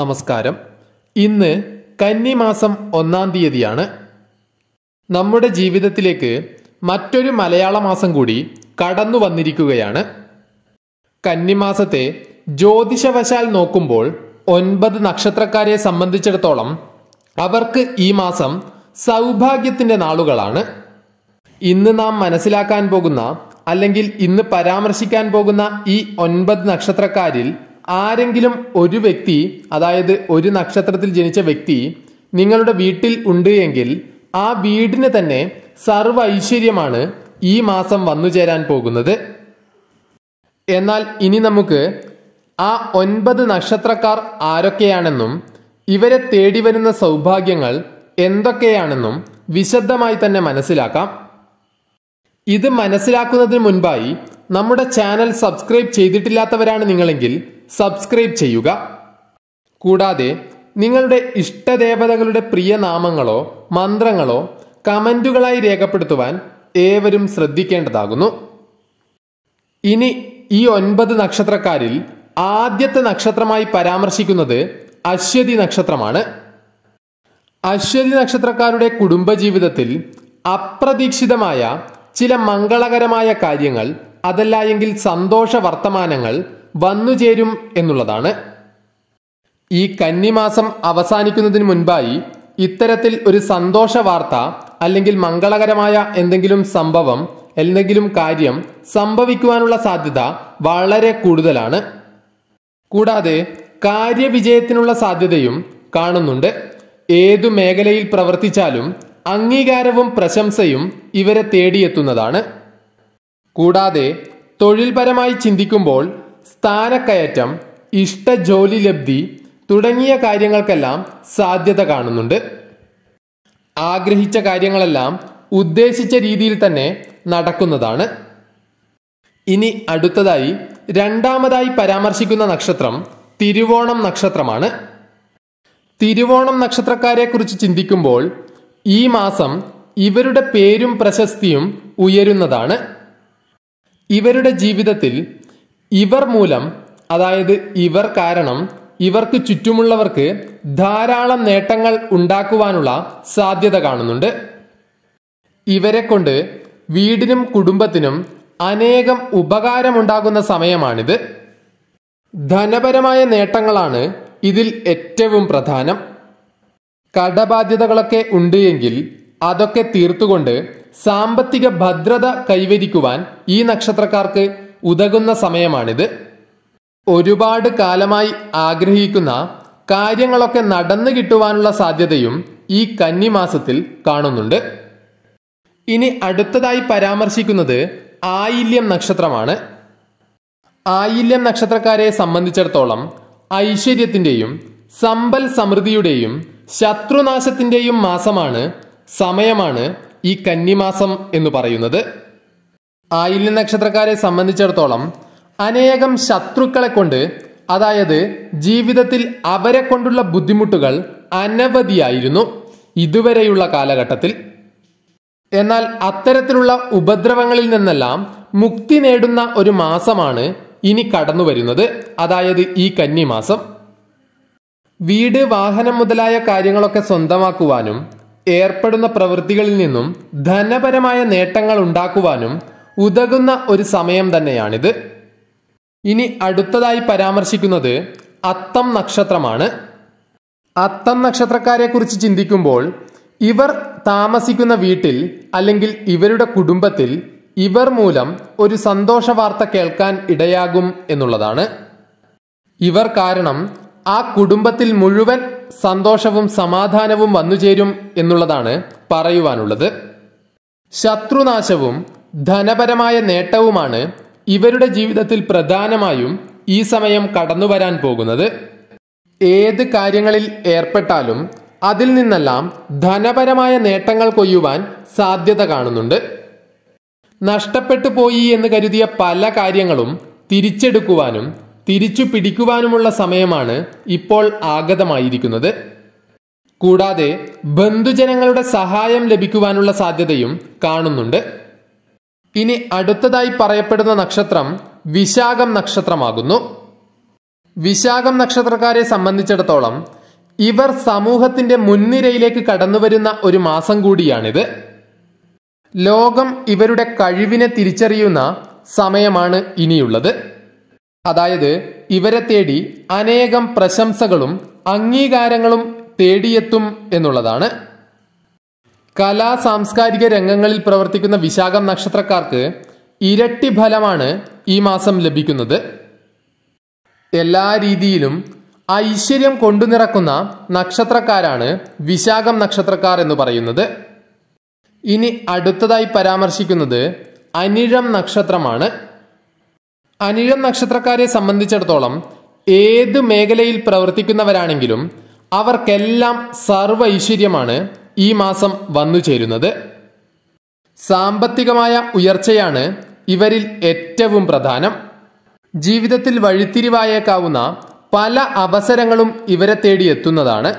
നമസ്കാരം ഇന്ന് കന്നിമാസം ഒന്നാം തീയതിയാണ് നമ്മുടെ ജീവിതത്തിലേക്ക് മറ്റൊരു മലയാള മാസം കൂടി കടന്നു വന്നിരിക്കുകയാണ് കന്നിമാസത്തെ ജ്യോതിഷവശാൽ നോക്കുമ്പോൾ ഒൻപത് നക്ഷത്രക്കാരെ സംബന്ധിച്ചിടത്തോളം അവർക്ക് ഈ മാസം സൗഭാഗ്യത്തിൻ്റെ നാളുകളാണ് ഇന്ന് നാം മനസ്സിലാക്കാൻ പോകുന്ന അല്ലെങ്കിൽ ഇന്ന് പരാമർശിക്കാൻ പോകുന്ന ഈ ഒൻപത് നക്ഷത്രക്കാരിൽ ആരെങ്കിലും ഒരു വ്യക്തി അതായത് ഒരു നക്ഷത്രത്തിൽ ജനിച്ച വ്യക്തി നിങ്ങളുടെ വീട്ടിൽ ഉണ്ട് എങ്കിൽ ആ വീടിന് തന്നെ സർവ ഐശ്വര്യമാണ് ഈ മാസം വന്നു ചേരാൻ പോകുന്നത് എന്നാൽ ഇനി നമുക്ക് ആ ഒൻപത് നക്ഷത്രക്കാർ ആരൊക്കെയാണെന്നും ഇവരെ തേടി വരുന്ന സൗഭാഗ്യങ്ങൾ എന്തൊക്കെയാണെന്നും വിശദമായി തന്നെ മനസ്സിലാക്കാം ഇത് മനസ്സിലാക്കുന്നതിന് മുൻപായി നമ്മുടെ ചാനൽ സബ്സ്ക്രൈബ് ചെയ്തിട്ടില്ലാത്തവരാണ് നിങ്ങളെങ്കിൽ സബ്സ്ക്രൈബ് ചെയ്യുക കൂടാതെ നിങ്ങളുടെ ഇഷ്ടദേവതകളുടെ പ്രിയ നാമങ്ങളോ മന്ത്രങ്ങളോ കമൻറ്റുകളായി രേഖപ്പെടുത്തുവാൻ ഏവരും ശ്രദ്ധിക്കേണ്ടതാകുന്നു ഇനി ഈ ഒൻപത് നക്ഷത്രക്കാരിൽ ആദ്യത്തെ നക്ഷത്രമായി പരാമർശിക്കുന്നത് അശ്വതി നക്ഷത്രമാണ് അശ്വതി നക്ഷത്രക്കാരുടെ കുടുംബജീവിതത്തിൽ അപ്രതീക്ഷിതമായ ചില മംഗളകരമായ കാര്യങ്ങൾ അതല്ല എങ്കിൽ സന്തോഷ വർത്തമാനങ്ങൾ വന്നുചേരും എന്നുള്ളതാണ് ഈ കന്നിമാസം അവസാനിക്കുന്നതിന് മുൻപായി ഇത്തരത്തിൽ ഒരു സന്തോഷ വാർത്ത അല്ലെങ്കിൽ മംഗളകരമായ എന്തെങ്കിലും സംഭവം എന്തെങ്കിലും കാര്യം സംഭവിക്കുവാനുള്ള സാധ്യത വളരെ കൂടുതലാണ് കൂടാതെ കാര്യവിജയത്തിനുള്ള സാധ്യതയും കാണുന്നുണ്ട് ഏതു മേഖലയിൽ പ്രവർത്തിച്ചാലും അംഗീകാരവും പ്രശംസയും ഇവരെ തേടിയെത്തുന്നതാണ് കൂടാതെ തൊഴിൽപരമായി ചിന്തിക്കുമ്പോൾ സ്ഥാനക്കയറ്റം ജോലി ലബ്ധി തുടങ്ങിയ കാര്യങ്ങൾക്കെല്ലാം സാധ്യത കാണുന്നുണ്ട് ആഗ്രഹിച്ച കാര്യങ്ങളെല്ലാം ഉദ്ദേശിച്ച രീതിയിൽ തന്നെ നടക്കുന്നതാണ് ഇനി അടുത്തതായി രണ്ടാമതായി പരാമർശിക്കുന്ന നക്ഷത്രം തിരുവോണം നക്ഷത്രമാണ് തിരുവോണം കുറിച്ച് ചിന്തിക്കുമ്പോൾ ഈ മാസം ഇവരുടെ പേരും പ്രശസ്തിയും ഉയരുന്നതാണ് ഇവരുടെ ജീവിതത്തിൽ ഇവർ മൂലം അതായത് ഇവർ കാരണം ഇവർക്ക് ചുറ്റുമുള്ളവർക്ക് ധാരാളം നേട്ടങ്ങൾ ഉണ്ടാക്കുവാനുള്ള സാധ്യത കാണുന്നുണ്ട് ഇവരെ കൊണ്ട് വീടിനും കുടുംബത്തിനും അനേകം ഉപകാരമുണ്ടാകുന്ന സമയമാണിത് ധനപരമായ നേട്ടങ്ങളാണ് ഇതിൽ ഏറ്റവും പ്രധാനം കടബാധ്യതകളൊക്കെ ഉണ്ട് എങ്കിൽ അതൊക്കെ തീർത്തുകൊണ്ട് സാമ്പത്തിക ഭദ്രത കൈവരിക്കുവാൻ ഈ നക്ഷത്രക്കാർക്ക് ഉതകുന്ന സമയമാണിത് ഒരുപാട് കാലമായി ആഗ്രഹിക്കുന്ന കാര്യങ്ങളൊക്കെ നടന്നു കിട്ടുവാനുള്ള സാധ്യതയും ഈ കന്നിമാസത്തിൽ കാണുന്നുണ്ട് ഇനി അടുത്തതായി പരാമർശിക്കുന്നത് ആയില്യം നക്ഷത്രമാണ് ആയില്യം നക്ഷത്രക്കാരെ സംബന്ധിച്ചിടത്തോളം ഐശ്വര്യത്തിൻ്റെയും സമ്പൽ സമൃദ്ധിയുടെയും ശത്രുനാശത്തിൻ്റെയും മാസമാണ് സമയമാണ് ഈ കന്നിമാസം എന്ന് പറയുന്നത് ആയില്യ നക്ഷത്രക്കാരെ സംബന്ധിച്ചിടത്തോളം അനേകം ശത്രുക്കളെ കൊണ്ട് അതായത് ജീവിതത്തിൽ അവരെ കൊണ്ടുള്ള ബുദ്ധിമുട്ടുകൾ അനവധിയായിരുന്നു ഇതുവരെയുള്ള കാലഘട്ടത്തിൽ എന്നാൽ അത്തരത്തിലുള്ള ഉപദ്രവങ്ങളിൽ നിന്നെല്ലാം മുക്തി നേടുന്ന ഒരു മാസമാണ് ഇനി കടന്നു വരുന്നത് അതായത് ഈ കന്നിമാസം വീട് വാഹനം മുതലായ കാര്യങ്ങളൊക്കെ സ്വന്തമാക്കുവാനും ഏർപ്പെടുന്ന പ്രവൃത്തികളിൽ നിന്നും ധനപരമായ നേട്ടങ്ങൾ ഉണ്ടാക്കുവാനും ഉതകുന്ന ഒരു സമയം തന്നെയാണിത് ഇനി അടുത്തതായി പരാമർശിക്കുന്നത് അത്തം നക്ഷത്രമാണ് അത്തം കുറിച്ച് ചിന്തിക്കുമ്പോൾ ഇവർ താമസിക്കുന്ന വീട്ടിൽ അല്ലെങ്കിൽ ഇവരുടെ കുടുംബത്തിൽ ഇവർ മൂലം ഒരു സന്തോഷ വാർത്ത കേൾക്കാൻ ഇടയാകും എന്നുള്ളതാണ് ഇവർ കാരണം ആ കുടുംബത്തിൽ മുഴുവൻ സന്തോഷവും സമാധാനവും വന്നുചേരും എന്നുള്ളതാണ് പറയുവാനുള്ളത് ശത്രുനാശവും ധനപരമായ നേട്ടവുമാണ് ഇവരുടെ ജീവിതത്തിൽ പ്രധാനമായും ഈ സമയം കടന്നു വരാൻ പോകുന്നത് ഏത് കാര്യങ്ങളിൽ ഏർപ്പെട്ടാലും അതിൽ നിന്നെല്ലാം ധനപരമായ നേട്ടങ്ങൾ കൊയ്യുവാൻ സാധ്യത കാണുന്നുണ്ട് നഷ്ടപ്പെട്ടു പോയി എന്ന് കരുതിയ പല കാര്യങ്ങളും തിരിച്ചെടുക്കുവാനും തിരിച്ചു പിടിക്കുവാനുമുള്ള സമയമാണ് ഇപ്പോൾ ആഗതമായിരിക്കുന്നത് കൂടാതെ ബന്ധുജനങ്ങളുടെ സഹായം ലഭിക്കുവാനുള്ള സാധ്യതയും കാണുന്നുണ്ട് ഇനി അടുത്തതായി പറയപ്പെടുന്ന നക്ഷത്രം വിശാഖം നക്ഷത്രമാകുന്നു വിശാഖം നക്ഷത്രക്കാരെ സംബന്ധിച്ചിടത്തോളം ഇവർ സമൂഹത്തിന്റെ മുൻനിരയിലേക്ക് കടന്നുവരുന്ന ഒരു മാസം കൂടിയാണിത് ലോകം ഇവരുടെ കഴിവിനെ തിരിച്ചറിയുന്ന സമയമാണ് ഇനിയുള്ളത് അതായത് ഇവരെ തേടി അനേകം പ്രശംസകളും അംഗീകാരങ്ങളും തേടിയെത്തും എന്നുള്ളതാണ് കലാ സാംസ്കാരിക രംഗങ്ങളിൽ പ്രവർത്തിക്കുന്ന വിശാഖം നക്ഷത്രക്കാർക്ക് ഇരട്ടി ഫലമാണ് ഈ മാസം ലഭിക്കുന്നത് എല്ലാ രീതിയിലും ഐശ്വര്യം കൊണ്ടുനിറക്കുന്ന നക്ഷത്രക്കാരാണ് വിശാഖം നക്ഷത്രക്കാർ എന്ന് പറയുന്നത് ഇനി അടുത്തതായി പരാമർശിക്കുന്നത് അനിഴം നക്ഷത്രമാണ് അനിഴം നക്ഷത്രക്കാരെ സംബന്ധിച്ചിടത്തോളം ഏത് മേഖലയിൽ പ്രവർത്തിക്കുന്നവരാണെങ്കിലും അവർക്കെല്ലാം സർവ്വ ഐശ്വര്യമാണ് ഈ മാസം വന്നു ചേരുന്നത് സാമ്പത്തികമായ ഉയർച്ചയാണ് ഇവരിൽ ഏറ്റവും പ്രധാനം ജീവിതത്തിൽ വഴിത്തിരിവായേക്കാവുന്ന പല അവസരങ്ങളും ഇവരെ തേടിയെത്തുന്നതാണ്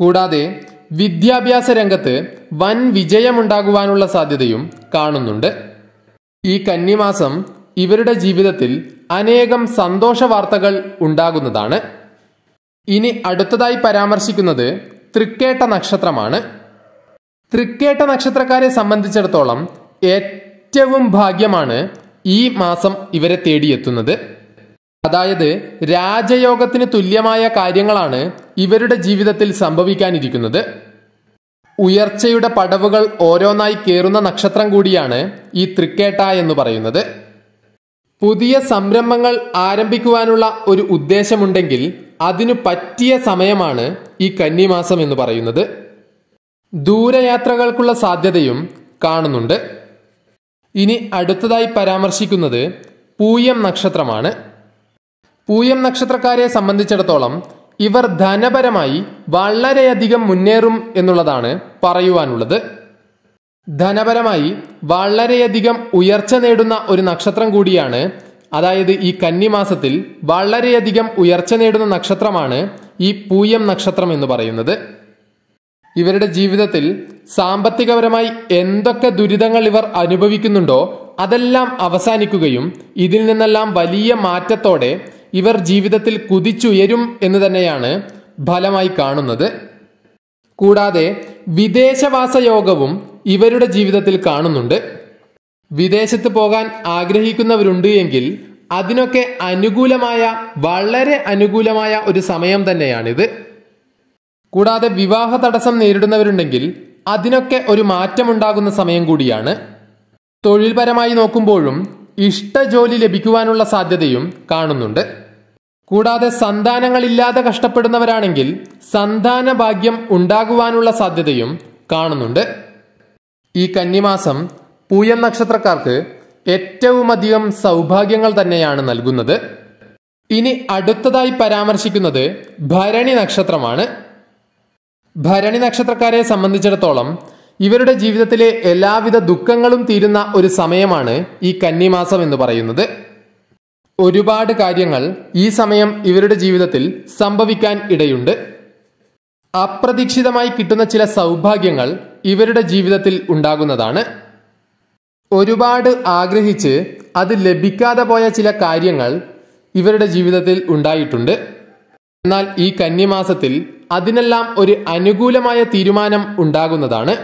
കൂടാതെ വിദ്യാഭ്യാസ രംഗത്ത് വൻ വിജയമുണ്ടാകുവാനുള്ള സാധ്യതയും കാണുന്നുണ്ട് ഈ കന്നിമാസം ഇവരുടെ ജീവിതത്തിൽ അനേകം സന്തോഷ വാർത്തകൾ ഉണ്ടാകുന്നതാണ് ഇനി അടുത്തതായി പരാമർശിക്കുന്നത് തൃക്കേട്ട നക്ഷത്രമാണ് തൃക്കേട്ട നക്ഷത്രക്കാരെ സംബന്ധിച്ചിടത്തോളം ഏറ്റവും ഭാഗ്യമാണ് ഈ മാസം ഇവരെ തേടിയെത്തുന്നത് അതായത് രാജയോഗത്തിന് തുല്യമായ കാര്യങ്ങളാണ് ഇവരുടെ ജീവിതത്തിൽ സംഭവിക്കാനിരിക്കുന്നത് ഉയർച്ചയുടെ പടവുകൾ ഓരോന്നായി കയറുന്ന നക്ഷത്രം കൂടിയാണ് ഈ തൃക്കേട്ട എന്ന് പറയുന്നത് പുതിയ സംരംഭങ്ങൾ ആരംഭിക്കുവാനുള്ള ഒരു ഉദ്ദേശമുണ്ടെങ്കിൽ അതിനു പറ്റിയ സമയമാണ് ഈ കന്നിമാസം എന്ന് പറയുന്നത് ദൂരയാത്രകൾക്കുള്ള സാധ്യതയും കാണുന്നുണ്ട് ഇനി അടുത്തതായി പരാമർശിക്കുന്നത് പൂയം നക്ഷത്രമാണ് പൂയം നക്ഷത്രക്കാരെ സംബന്ധിച്ചിടത്തോളം ഇവർ ധനപരമായി വളരെയധികം മുന്നേറും എന്നുള്ളതാണ് പറയുവാനുള്ളത് ധനപരമായി വളരെയധികം ഉയർച്ച നേടുന്ന ഒരു നക്ഷത്രം കൂടിയാണ് അതായത് ഈ കന്നിമാസത്തിൽ വളരെയധികം ഉയർച്ച നേടുന്ന നക്ഷത്രമാണ് ഈ പൂയം നക്ഷത്രം എന്ന് പറയുന്നത് ഇവരുടെ ജീവിതത്തിൽ സാമ്പത്തികപരമായി എന്തൊക്കെ ദുരിതങ്ങൾ ഇവർ അനുഭവിക്കുന്നുണ്ടോ അതെല്ലാം അവസാനിക്കുകയും ഇതിൽ നിന്നെല്ലാം വലിയ മാറ്റത്തോടെ ഇവർ ജീവിതത്തിൽ കുതിച്ചുയരും എന്ന് തന്നെയാണ് ഫലമായി കാണുന്നത് കൂടാതെ വിദേശവാസ യോഗവും ഇവരുടെ ജീവിതത്തിൽ കാണുന്നുണ്ട് വിദേശത്ത് പോകാൻ ആഗ്രഹിക്കുന്നവരുണ്ട് എങ്കിൽ അതിനൊക്കെ അനുകൂലമായ വളരെ അനുകൂലമായ ഒരു സമയം തന്നെയാണിത് കൂടാതെ വിവാഹ തടസ്സം നേരിടുന്നവരുണ്ടെങ്കിൽ അതിനൊക്കെ ഒരു മാറ്റമുണ്ടാകുന്ന സമയം കൂടിയാണ് തൊഴിൽപരമായി നോക്കുമ്പോഴും ഇഷ്ട ജോലി ലഭിക്കുവാനുള്ള സാധ്യതയും കാണുന്നുണ്ട് കൂടാതെ സന്താനങ്ങളില്ലാതെ കഷ്ടപ്പെടുന്നവരാണെങ്കിൽ സന്താന ഭാഗ്യം ഉണ്ടാകുവാനുള്ള സാധ്യതയും കാണുന്നുണ്ട് ഈ കന്നിമാസം പൂയൻ നക്ഷത്രക്കാർക്ക് ഏറ്റവുമധികം സൗഭാഗ്യങ്ങൾ തന്നെയാണ് നൽകുന്നത് ഇനി അടുത്തതായി പരാമർശിക്കുന്നത് ഭരണി നക്ഷത്രമാണ് ഭരണി നക്ഷത്രക്കാരെ സംബന്ധിച്ചിടത്തോളം ഇവരുടെ ജീവിതത്തിലെ എല്ലാവിധ ദുഃഖങ്ങളും തീരുന്ന ഒരു സമയമാണ് ഈ കന്നിമാസം എന്ന് പറയുന്നത് ഒരുപാട് കാര്യങ്ങൾ ഈ സമയം ഇവരുടെ ജീവിതത്തിൽ സംഭവിക്കാൻ ഇടയുണ്ട് അപ്രതീക്ഷിതമായി കിട്ടുന്ന ചില സൗഭാഗ്യങ്ങൾ ഇവരുടെ ജീവിതത്തിൽ ഉണ്ടാകുന്നതാണ് ഒരുപാട് ആഗ്രഹിച്ച് അത് ലഭിക്കാതെ പോയ ചില കാര്യങ്ങൾ ഇവരുടെ ജീവിതത്തിൽ ഉണ്ടായിട്ടുണ്ട് എന്നാൽ ഈ കന്യമാസത്തിൽ അതിനെല്ലാം ഒരു അനുകൂലമായ തീരുമാനം ഉണ്ടാകുന്നതാണ്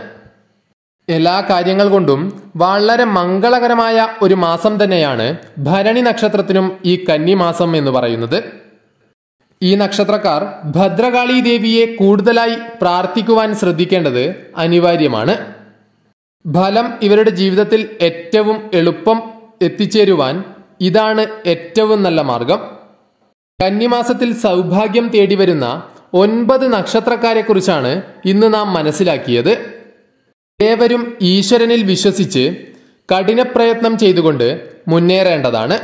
എല്ലാ കാര്യങ്ങൾ കൊണ്ടും വളരെ മംഗളകരമായ ഒരു മാസം തന്നെയാണ് ഭരണി നക്ഷത്രത്തിനും ഈ കന്നിമാസം എന്ന് പറയുന്നത് ഈ നക്ഷത്രക്കാർ ഭദ്രകാളി ദേവിയെ കൂടുതലായി പ്രാർത്ഥിക്കുവാൻ ശ്രദ്ധിക്കേണ്ടത് അനിവാര്യമാണ് ഫലം ഇവരുടെ ജീവിതത്തിൽ ഏറ്റവും എളുപ്പം എത്തിച്ചേരുവാൻ ഇതാണ് ഏറ്റവും നല്ല മാർഗം കന്നിമാസത്തിൽ സൗഭാഗ്യം തേടി വരുന്ന ഒൻപത് കുറിച്ചാണ് ഇന്ന് നാം മനസ്സിലാക്കിയത് ഏവരും ഈശ്വരനിൽ വിശ്വസിച്ച് കഠിനപ്രയത്നം ചെയ്തുകൊണ്ട് മുന്നേറേണ്ടതാണ്